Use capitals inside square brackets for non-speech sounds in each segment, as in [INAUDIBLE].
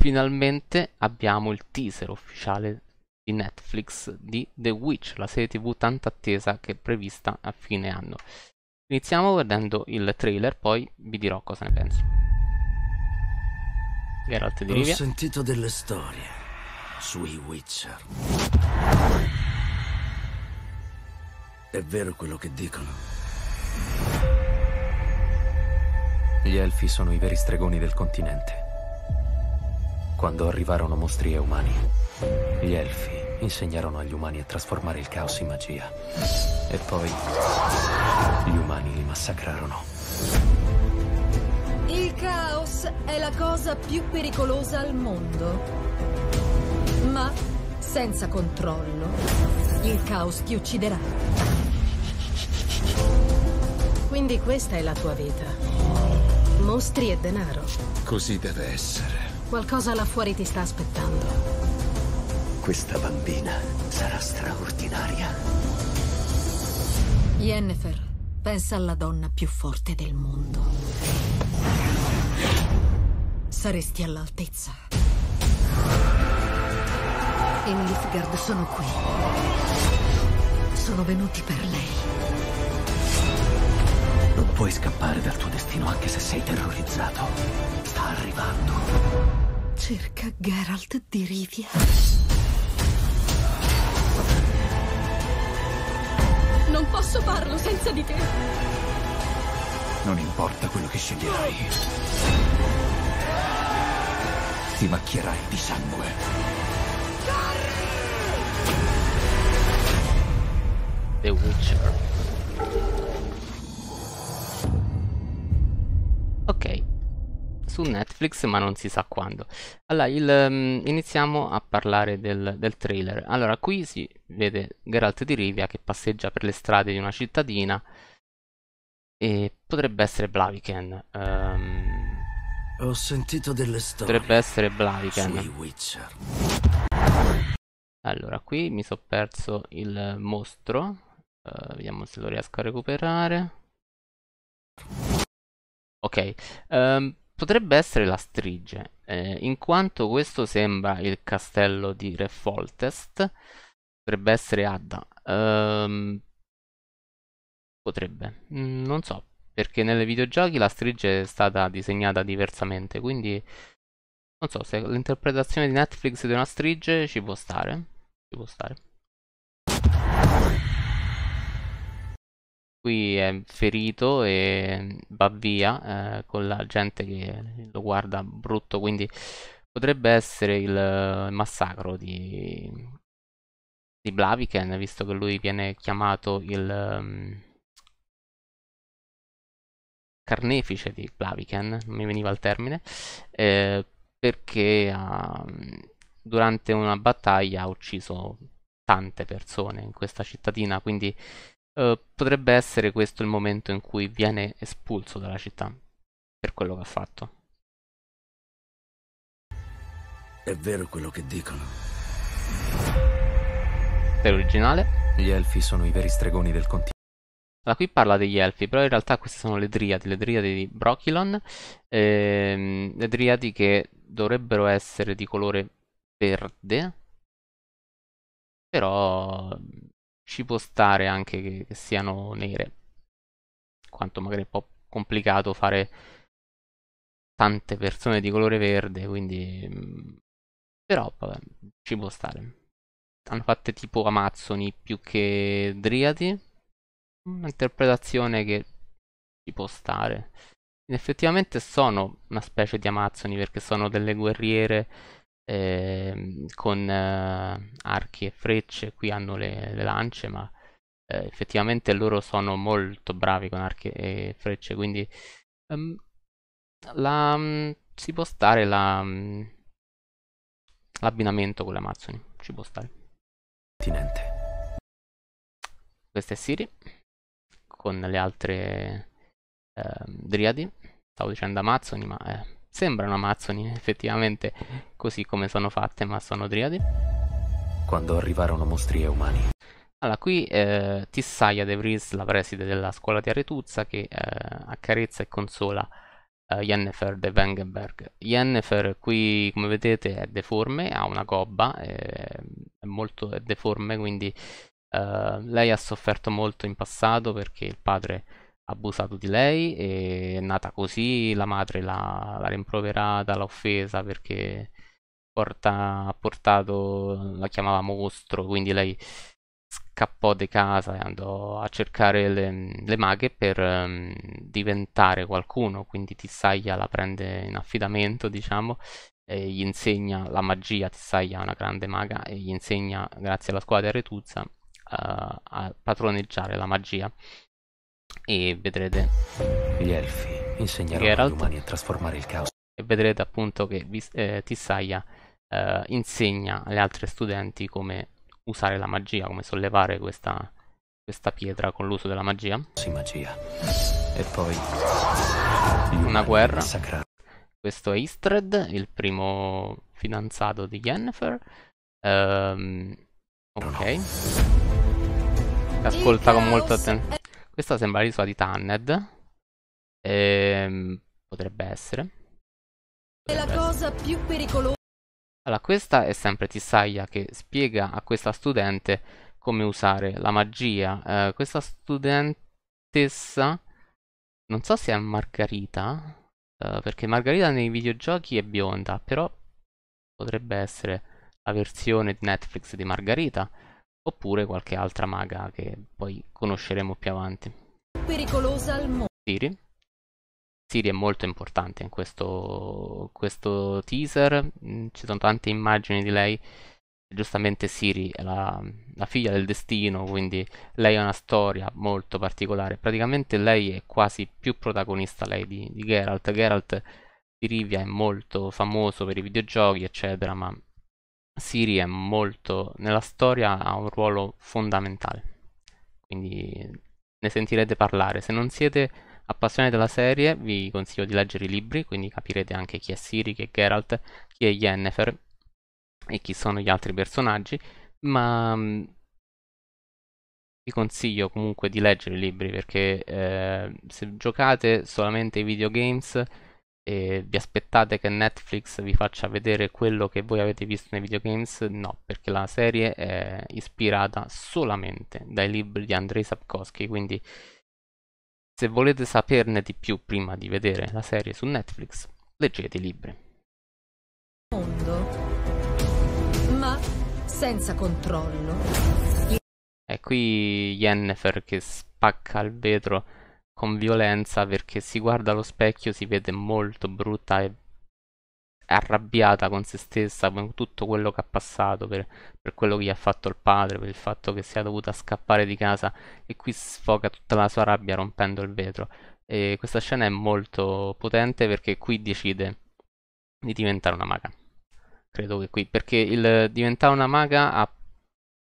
finalmente abbiamo il teaser ufficiale di Netflix di The Witch, la serie tv tanto attesa che è prevista a fine anno. Iniziamo guardando il trailer, poi vi dirò cosa ne penso. Geralt di Rivia. Ho sentito delle storie sui Witcher. È vero quello che dicono. Gli elfi sono i veri stregoni del continente. Quando arrivarono mostri e umani, gli elfi insegnarono agli umani a trasformare il caos in magia. E poi gli umani li massacrarono. Il caos è la cosa più pericolosa al mondo. Ma senza controllo, il caos ti ucciderà. Quindi questa è la tua vita. Mostri e denaro. Così deve essere. Qualcosa là fuori ti sta aspettando. Questa bambina sarà straordinaria. Yennefer, pensa alla donna più forte del mondo. Saresti all'altezza. E Nilfgaard sono qui. Sono venuti per lei. Non puoi scappare dal tuo destino anche se sei terrorizzato. Sta arrivando cerca Geralt di Rivia. Non posso farlo senza di te. Non importa quello che sceglierai. Ti macchierai di sangue. Corri! The Witcher. su Netflix ma non si sa quando. Allora, il, um, iniziamo a parlare del, del, trailer. Allora, qui si vede Geralt di Rivia che passeggia per le strade di una cittadina e potrebbe essere Blaviken. Um, Ho sentito delle storie. Potrebbe essere Blaviken. Allora, qui mi sono perso il mostro. Uh, vediamo se lo riesco a recuperare. Ok, um, Potrebbe essere la strige, eh, in quanto questo sembra il castello di Re Foltest. Potrebbe essere Adda. Ehm, potrebbe, mm, non so, perché nelle videogiochi la strige è stata disegnata diversamente, quindi non so se l'interpretazione di Netflix di una strige ci può stare. Ci può stare. qui è ferito e va via eh, con la gente che lo guarda brutto, quindi potrebbe essere il massacro di, di Blaviken, visto che lui viene chiamato il um, carnefice di Blaviken, non mi veniva il termine, eh, perché ha, mm, durante una battaglia ha ucciso tante persone in questa cittadina, quindi eh, potrebbe essere questo il momento in cui viene espulso dalla città, per quello che ha fatto. È vero quello che dicono. Per originale. Gli elfi sono i veri stregoni del continente. Allora, qui parla degli elfi, però in realtà queste sono le driadi, le driadi di Brochilon, ehm, le driadi che dovrebbero essere di colore verde, però ci può stare anche che, che siano nere. Quanto magari è un po' complicato fare tante persone di colore verde, quindi... Mm, però vabbè, ci può stare. Hanno fatte tipo Amazzoni più che Driadi. Un'interpretazione che ci può stare. Effettivamente sono una specie di Amazzoni perché sono delle guerriere eh, con eh, archi e frecce, qui hanno le, le lance, ma eh, effettivamente loro sono molto bravi con archi e frecce, quindi um, la, um, si può stare la, um, l'abbinamento con le Amazzoni, ci può stare. Tinente. Questa è Siri, con le altre ehm, driadi, stavo dicendo Amazzoni, ma... Eh, Sembrano amazzoni effettivamente così come sono fatte, ma sono driadi. Quando arrivarono mostri e umani. Allora, qui eh, Tissaia De Vries, la preside della scuola di Aretuzza, che eh, accarezza e consola eh, Jennifer de Wengenberg. Jennifer qui, come vedete, è deforme, ha una gobba, è, eh, è molto deforme, quindi eh, lei ha sofferto molto in passato perché il padre abusato di lei e è nata così, la madre l'ha, l'ha rimproverata, l'ha offesa perché porta, ha portato, la chiamava mostro, quindi lei scappò di casa e andò a cercare le, le maghe per um, diventare qualcuno, quindi Tissaglia la prende in affidamento, diciamo, e gli insegna la magia, Tissaglia è una grande maga e gli insegna, grazie alla scuola di Aretuzza, uh, a padroneggiare la magia e vedrete gli elfi insegneranno Geralt, umani a trasformare il caos e vedrete appunto che eh, Tissaia eh, insegna alle altre studenti come usare la magia, come sollevare questa, questa pietra con l'uso della magia. Sì, magia. E poi una guerra. Questo è Istred, il primo fidanzato di Yennefer. Um, ok. Ascolta con molta attenzione. Questa sembra l'isola di Tanned. Ehm, potrebbe essere. Potrebbe è la cosa più pericolosa. Allora, questa è sempre Tissaia che spiega a questa studente come usare la magia. Eh, questa studentessa, non so se è Margherita, eh, perché Margherita nei videogiochi è bionda, però potrebbe essere la versione di Netflix di Margherita oppure qualche altra maga che poi conosceremo più avanti. Pericolosa al mondo. Siri. Siri è molto importante in questo, questo teaser, mm, ci sono tante immagini di lei giustamente Siri è la, la, figlia del destino, quindi lei ha una storia molto particolare. Praticamente lei è quasi più protagonista lei di, di Geralt. Geralt di Rivia è molto famoso per i videogiochi, eccetera, ma Siri è molto, nella storia ha un ruolo fondamentale, quindi ne sentirete parlare. Se non siete appassionati della serie vi consiglio di leggere i libri, quindi capirete anche chi è Siri, chi è Geralt, chi è Yennefer e chi sono gli altri personaggi, ma mm, vi consiglio comunque di leggere i libri perché eh, se giocate solamente i videogames e vi aspettate che Netflix vi faccia vedere quello che voi avete visto nei videogames? No, perché la serie è ispirata solamente dai libri di Andrei Sapkowski, quindi se volete saperne di più prima di vedere la serie su Netflix, leggete i libri. Mondo, ma senza controllo. E qui Yennefer che spacca il vetro con violenza perché si guarda allo specchio, si vede molto brutta e arrabbiata con se stessa, con tutto quello che ha passato, per, per, quello che gli ha fatto il padre, per il fatto che sia dovuta scappare di casa e qui sfoga tutta la sua rabbia rompendo il vetro. E questa scena è molto potente perché qui decide di diventare una maga. Credo che qui, perché il diventare una maga ha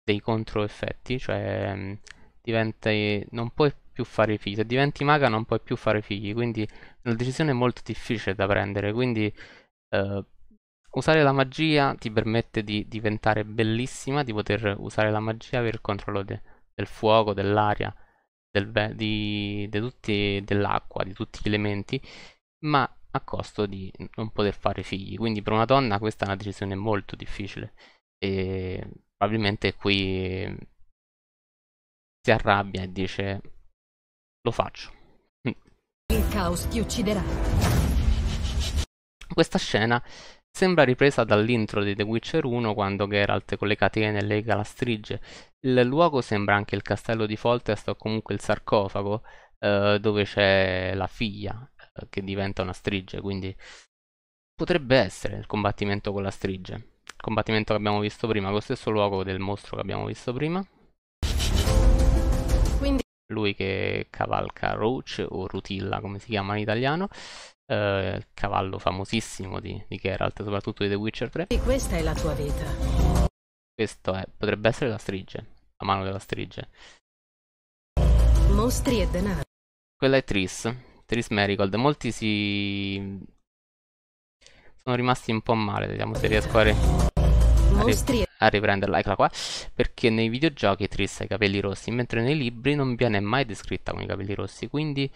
dei controeffetti, cioè diventa, non puoi più fare figli. Se diventi maga non puoi più fare figli, quindi è una decisione molto difficile da prendere. Quindi eh, usare la magia ti permette di diventare bellissima, di poter usare la magia per il controllo de, del fuoco, dell'aria, del, di, de tutti, dell'acqua, di tutti gli elementi, ma a costo di non poter fare figli. Quindi per una donna questa è una decisione molto difficile e probabilmente qui si arrabbia e dice lo faccio. Il caos ti ucciderà. Questa scena sembra ripresa dall'intro di The Witcher 1 quando Geralt con le catene lega la strige. Il luogo sembra anche il castello di Foltest o comunque il sarcofago eh, dove c'è la figlia eh, che diventa una strige, quindi potrebbe essere il combattimento con la strige. Il combattimento che abbiamo visto prima, lo stesso luogo del mostro che abbiamo visto prima lui che cavalca Roach o Rutilla come si chiama in italiano eh, il cavallo famosissimo di, di Geralt soprattutto di The Witcher 3 e questa è la tua vita questo è, potrebbe essere la strige la mano della strige mostri e denaro quella è Tris Tris Marigold molti si sono rimasti un po' male vediamo se riesco a re... Mostri. a riprenderla, eccola qua, perché nei videogiochi è triste i capelli rossi, mentre nei libri non viene mai descritta con i capelli rossi, quindi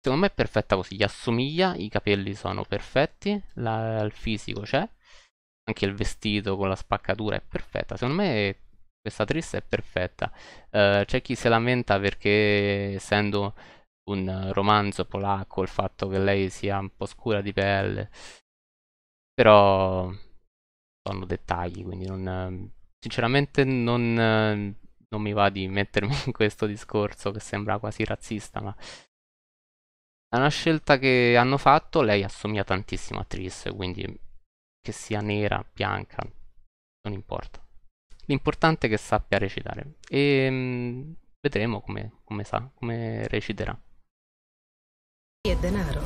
secondo me è perfetta così, gli assomiglia, i capelli sono perfetti, la, il fisico c'è, anche il vestito con la spaccatura è perfetta, secondo me questa triste è perfetta. Uh, c'è chi si lamenta perché essendo un romanzo polacco il fatto che lei sia un po' scura di pelle, però sono dettagli, quindi non, sinceramente non, non mi va di mettermi in questo discorso che sembra quasi razzista, ma è una scelta che hanno fatto, lei assomiglia tantissimo a Tris, quindi che sia nera, bianca, non importa. L'importante è che sappia recitare e mh, mm, vedremo come, come sa, come reciterà. E denaro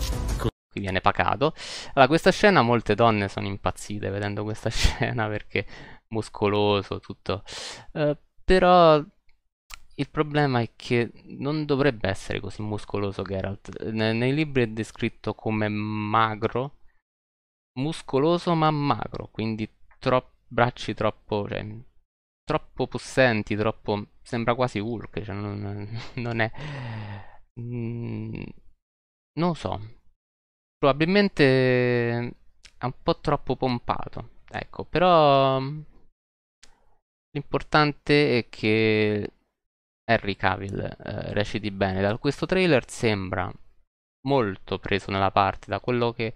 qui viene pacato. Allora, questa scena, molte donne sono impazzite vedendo questa [LAUGHS] scena perché muscoloso, tutto. Eh, però il problema è che non dovrebbe essere così muscoloso Geralt. Ne nei libri è descritto come magro, muscoloso ma magro, quindi tro bracci troppo... Cioè, troppo possenti, troppo... sembra quasi Hulk, cioè non, non è... Mm, non lo so, Probabilmente è un po' troppo pompato. Ecco, però l'importante è che Harry Cavill eh, reciti bene. Da questo trailer sembra molto preso nella parte, da quello che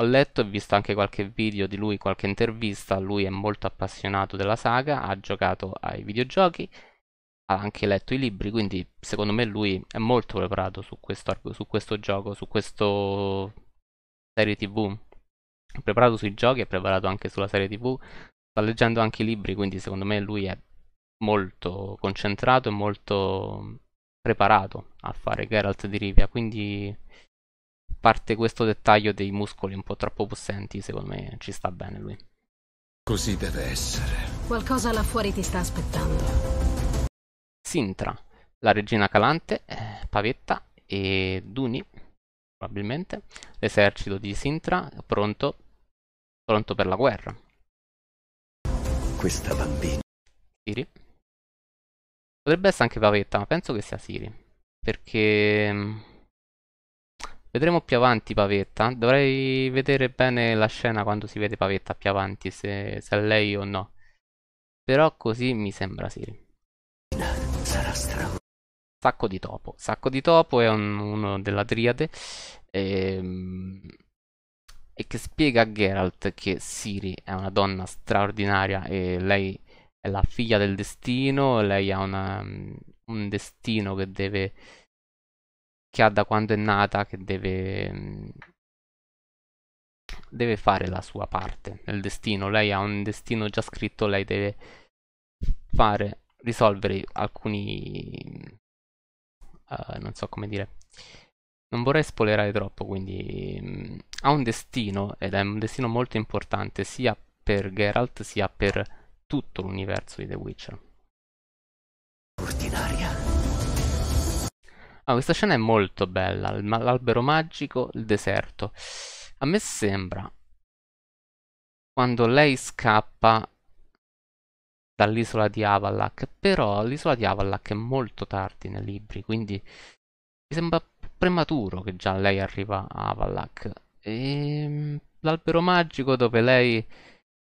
ho letto e visto anche qualche video di lui, qualche intervista, lui è molto appassionato della saga, ha giocato ai videogiochi, ha anche letto i libri, quindi secondo me lui è molto preparato su questo, su questo gioco, su questo serie tv preparato sui giochi è preparato anche sulla serie tv sta leggendo anche i libri quindi secondo me lui è molto concentrato e molto preparato a fare Geralt di Rivia quindi parte questo dettaglio dei muscoli un po' troppo possenti secondo me ci sta bene lui così deve essere qualcosa là fuori ti sta aspettando Sintra la regina calante eh, Pavetta e Duni probabilmente, l'esercito di Sintra pronto, pronto per la guerra. Questa bambina. Siri? Potrebbe essere anche Pavetta, ma penso che sia Siri. Perché... Mm, vedremo più avanti Pavetta. Dovrei vedere bene la scena quando si vede Pavetta più avanti, se, se è lei o no. Però così mi sembra Siri. Sacco di Topo. Sacco di Topo è un, uno della triade e, ehm, e, che spiega a Geralt che Siri è una donna straordinaria e lei è la figlia del destino, lei ha una, un destino che deve che ha da quando è nata che deve deve fare la sua parte nel destino, lei ha un destino già scritto, lei deve fare risolvere alcuni eh, non so come dire, non vorrei spoilerare troppo, quindi mh, mm, ha un destino ed è un destino molto importante sia per Geralt sia per tutto l'universo di The Witcher. Ordinaria. Ah, questa scena è molto bella, l'albero magico, il deserto. A me sembra quando lei scappa all'isola di Avalak, però l'isola di Avalak è molto tardi nei libri, quindi mi sembra prematuro che già lei arriva a Avalak. E ehm, l'albero magico dove lei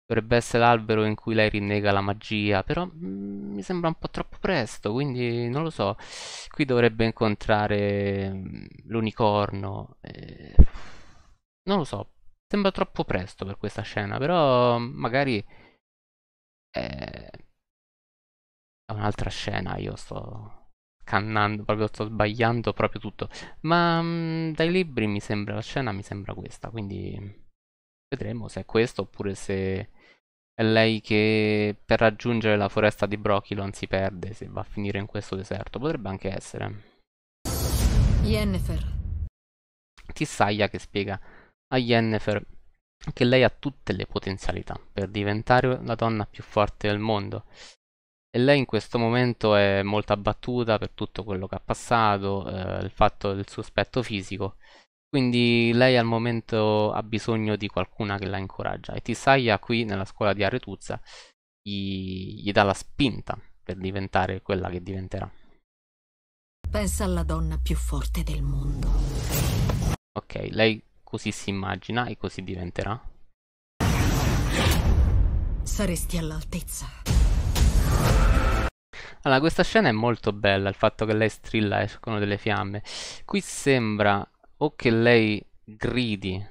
dovrebbe essere l'albero in cui lei rinnega la magia, però mm, mi sembra un po' troppo presto, quindi non lo so. Qui dovrebbe incontrare mm, l'unicorno. E... Eh, non lo so, sembra troppo presto per questa scena, però magari è un'altra scena, io sto cannando, proprio sto sbagliando proprio tutto. Ma mh, mm, dai libri mi sembra, la scena mi sembra questa, quindi vedremo se è questo oppure se è lei che per raggiungere la foresta di Brokilon si perde, se va a finire in questo deserto. Potrebbe anche essere. Yennefer. Tissaia che spiega a Yennefer che lei ha tutte le potenzialità per diventare la donna più forte del mondo. E lei in questo momento è molto abbattuta per tutto quello che ha passato, eh, il fatto del suo aspetto fisico. Quindi lei al momento ha bisogno di qualcuna che la incoraggia. E Tisaya qui nella scuola di Aretuzza gli, gli dà la spinta per diventare quella che diventerà. Pensa alla donna più forte del mondo. Ok, lei Così si immagina e così diventerà. Saresti all'altezza. Allora, questa scena è molto bella, il fatto che lei strilla e escono delle fiamme. Qui sembra o che lei gridi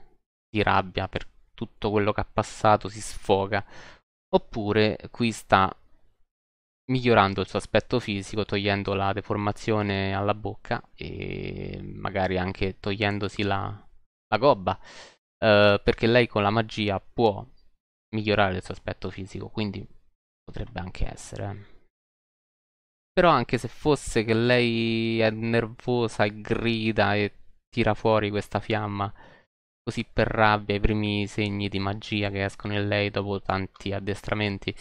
di rabbia per tutto quello che ha passato, si sfoga, oppure qui sta migliorando il suo aspetto fisico, togliendo la deformazione alla bocca e magari anche togliendosi la, la gobba. Eh, perché lei con la magia può migliorare il suo aspetto fisico, quindi potrebbe anche essere. Eh. Però anche se fosse che lei è nervosa e grida e tira fuori questa fiamma, così per rabbia i primi segni di magia che escono in lei dopo tanti addestramenti,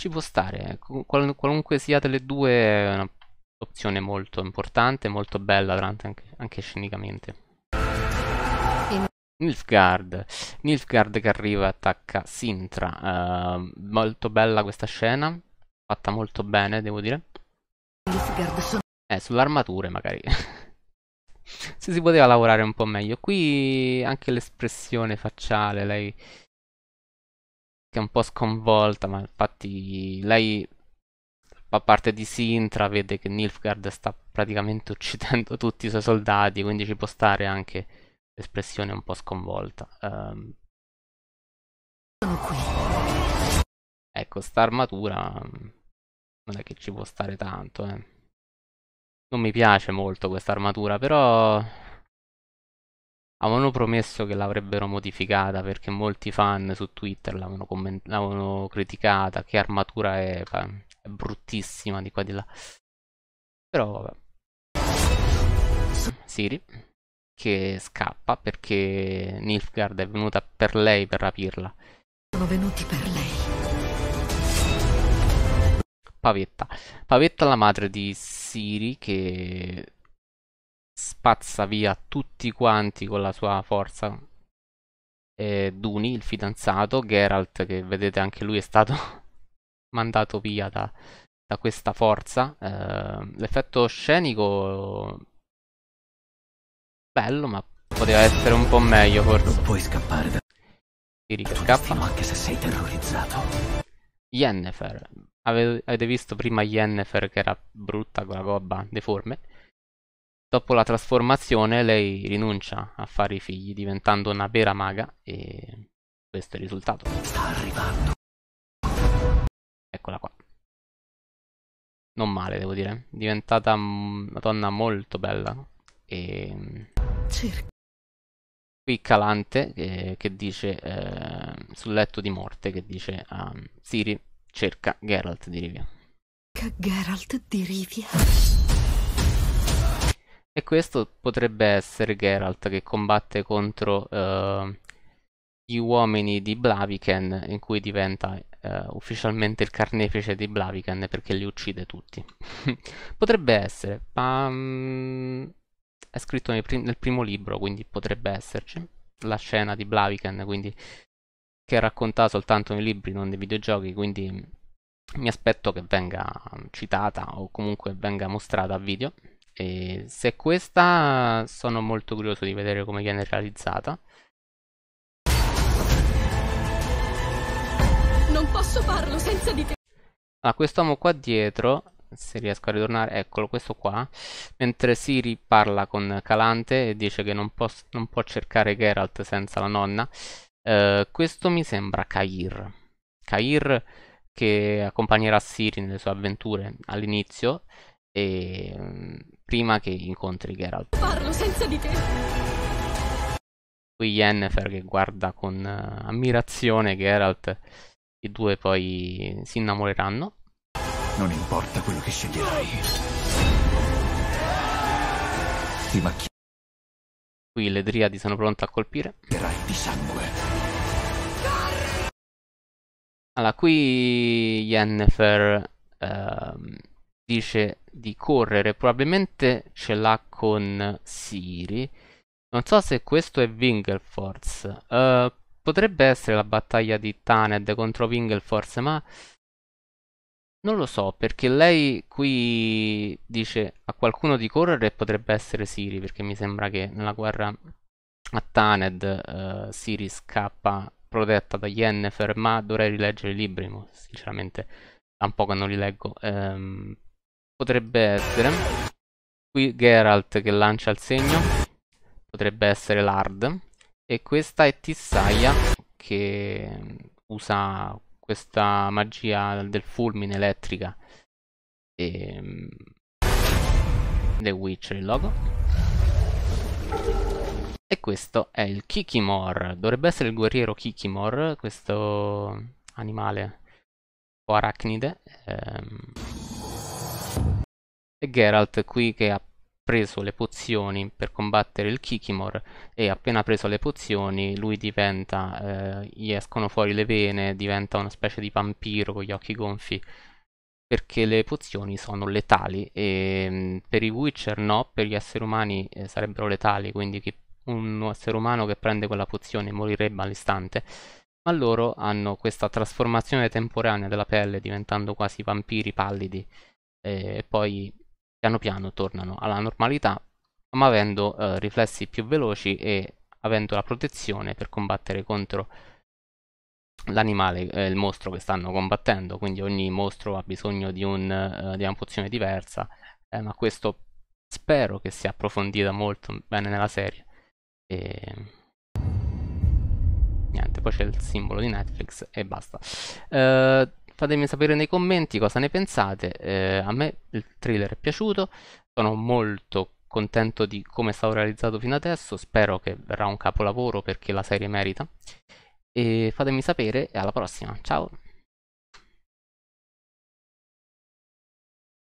ci può stare. Qual- qualunque sia delle due è un'opzione molto importante, molto bella anche, anche scenicamente. Nilfgaard. Nilfgaard che arriva e attacca Sintra. Uh, molto bella questa scena. Fatta molto bene, devo dire. Sono... Eh, sulle armature magari. [LAUGHS] Se si poteva lavorare un po' meglio. Qui anche l'espressione facciale, lei che è un po' sconvolta, ma infatti lei fa parte di Sintra, vede che Nilfgaard sta praticamente uccidendo tutti i suoi soldati, quindi ci può stare anche espressione un po' sconvolta. Um, ecco, sta armatura mm, non è che ci può stare tanto, eh. Non mi piace molto questa armatura, però avevano promesso che l'avrebbero modificata perché molti fan su Twitter l'avevano, comment- l'avevano criticata, che armatura è, è bruttissima di qua di là. Però vabbè. Siri che scappa perché Nilfgaard è venuta per lei per rapirla. Sono venuti per lei. Pavetta. Pavetta la madre di Siri che spazza via tutti quanti con la sua forza. E Duni, il fidanzato, Geralt che vedete anche lui è stato [LAUGHS] mandato via da, da questa forza. Eh, l'effetto scenico bello, ma poteva essere un po' meglio forse. Non puoi scappare da... Tiri scappa. anche se sei terrorizzato. Yennefer. Ave avete visto prima Yennefer che era brutta con la gobba deforme? Dopo la trasformazione lei rinuncia a fare i figli diventando una vera maga e questo è il risultato. Sta arrivando. Eccola qua. Non male devo dire, diventata mm, una donna molto bella e... Ehm, cerca. Qui Calante eh, che dice eh, sul letto di morte che dice a um, Siri cerca Geralt di Rivia. Geralt di Rivia. E questo potrebbe essere Geralt che combatte contro eh, gli uomini di Blaviken in cui diventa Uh, ufficialmente il carnefice di Blaviken perché li uccide tutti. [LAUGHS] Potrebbe essere, ma um, è scritto nel, prim- nel primo libro, quindi potrebbe esserci. La scena di Blaviken, quindi che è raccontata soltanto nei libri, non nei videogiochi, quindi mi aspetto che venga citata o comunque venga mostrata a video. E se è questa, sono molto curioso di vedere come viene realizzata. Non posso farlo senza di te. Ah, quest'uomo qua dietro se riesco a ritornare, eccolo questo qua, mentre Siri parla con Calante e dice che non, non può cercare Geralt senza la nonna, eh, questo mi sembra Kair, Kair che accompagnerà Siri nelle sue avventure all'inizio e mm, prima che incontri Geralt. Parlo senza di te! Qui Yennefer che guarda con eh, ammirazione Geralt, i due poi si innamoreranno. Non importa quello che sceglierai. Ti macchia. Qui le driadi sono pronte a colpire. di sangue. Allora, qui Yennefer ehm, dice di correre, probabilmente ce l'ha con Siri. Non so se questo è Vingelforce. Uh, eh, potrebbe essere la battaglia di Taned contro Vingelforce, ma non lo so, perché lei qui dice a qualcuno di correre potrebbe essere Siri, perché mi sembra che nella guerra a Taned uh, Siri scappa protetta da Yennefer, ma dovrei rileggere i libri, ma sinceramente da un po' che non li leggo. Um, potrebbe essere qui Geralt che lancia il segno, potrebbe essere Lard, e questa è Tissaia che usa questa magia del fulmine elettrica e ehm, The Witcher il logo e questo è il Kikimor dovrebbe essere il guerriero Kikimor questo animale un po' arachnide ehm. e Geralt qui che ha preso le pozioni per combattere il Kikimor e appena preso le pozioni lui diventa, eh, gli escono fuori le vene, diventa una specie di vampiro con gli occhi gonfi perché le pozioni sono letali e mm, per i Witcher no, per gli esseri umani eh, sarebbero letali, quindi chi, un essere umano che prende quella pozione morirebbe all'istante, ma loro hanno questa trasformazione temporanea della pelle diventando quasi vampiri pallidi eh, e poi piano piano tornano alla normalità ma avendo eh, riflessi più veloci e avendo la protezione per combattere contro l'animale, eh, il mostro che stanno combattendo, quindi ogni mostro ha bisogno di, un, eh, di una pozione diversa, eh, ma questo spero che sia approfondita molto bene nella serie. E... Niente, poi c'è il simbolo di Netflix e basta. Eh, Fatemi sapere nei commenti cosa ne pensate. Eh, a me il trailer è piaciuto, sono molto contento di come è stato realizzato fino adesso, spero che verrà un capolavoro perché la serie merita. E fatemi sapere e alla prossima, ciao!